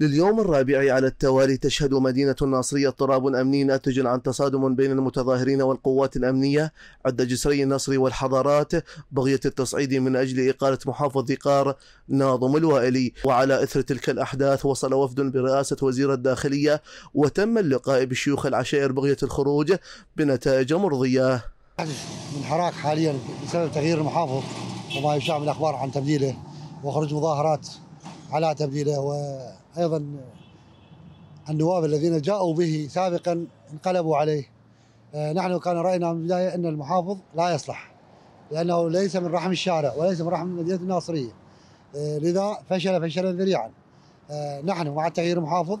لليوم الرابع على التوالي تشهد مدينة الناصرية اضطراب أمني ناتج عن تصادم بين المتظاهرين والقوات الأمنية عند جسري النصر والحضارات بغية التصعيد من أجل إقالة محافظ ذقار ناظم الوائلي وعلى إثر تلك الأحداث وصل وفد برئاسة وزير الداخلية وتم اللقاء بشيوخ العشائر بغية الخروج بنتائج مرضية من حراك حاليا بسبب تغيير المحافظ وما يشاع من الأخبار عن تبديله وخروج مظاهرات على تبديله وايضا النواب الذين جاءوا به سابقا انقلبوا عليه آه، نحن كان راينا من البدايه ان المحافظ لا يصلح لانه ليس من رحم الشارع وليس من رحم مدينه الناصريه آه، لذا فشل فشلا ذريعا آه، نحن مع تغيير محافظ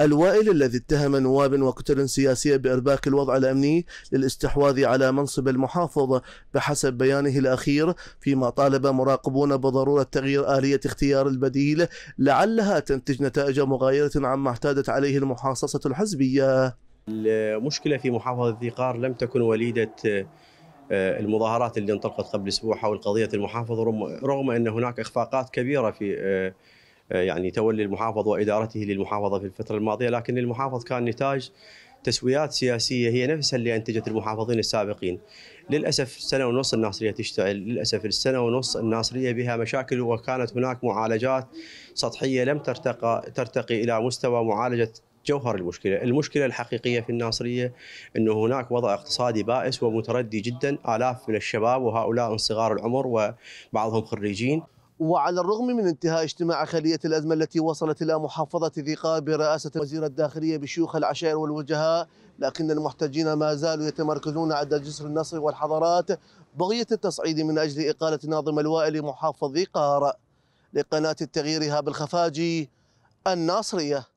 الوائل الذي اتهم نواب وكتل سياسية بإرباك الوضع الأمني للاستحواذ على منصب المحافظ بحسب بيانه الأخير فيما طالب مراقبون بضرورة تغيير آلية اختيار البديل لعلها تنتج نتائج مغايرة عما اعتادت عليه المحاصصة الحزبية المشكلة في محافظة ذيقار لم تكن وليدة آه، المظاهرات اللي انطلقت قبل أسبوع حول قضية المحافظ رغم أن هناك إخفاقات كبيرة في آه، يعني تولي المحافظ وادارته للمحافظه في الفتره الماضيه لكن المحافظ كان نتاج تسويات سياسيه هي نفسها اللي انتجت المحافظين السابقين. للاسف سنه ونص الناصريه تشتغل، للاسف السنه ونص الناصريه بها مشاكل وكانت هناك معالجات سطحيه لم ترتقى ترتقي الى مستوى معالجه جوهر المشكله، المشكله الحقيقيه في الناصريه انه هناك وضع اقتصادي بائس ومتردي جدا، الاف من الشباب وهؤلاء صغار العمر وبعضهم خريجين وعلى الرغم من انتهاء اجتماع خلية الأزمة التي وصلت إلى محافظة ذي قار برئاسة وزير الداخلية بشيوخ العشائر والوجهاء لكن المحتجين ما زالوا يتمركزون عند جسر النصر والحضارات بغية التصعيد من أجل إقالة ناظم الوائل محافظ ذي قار لقناة التغيير هاب الخفاجي الناصريه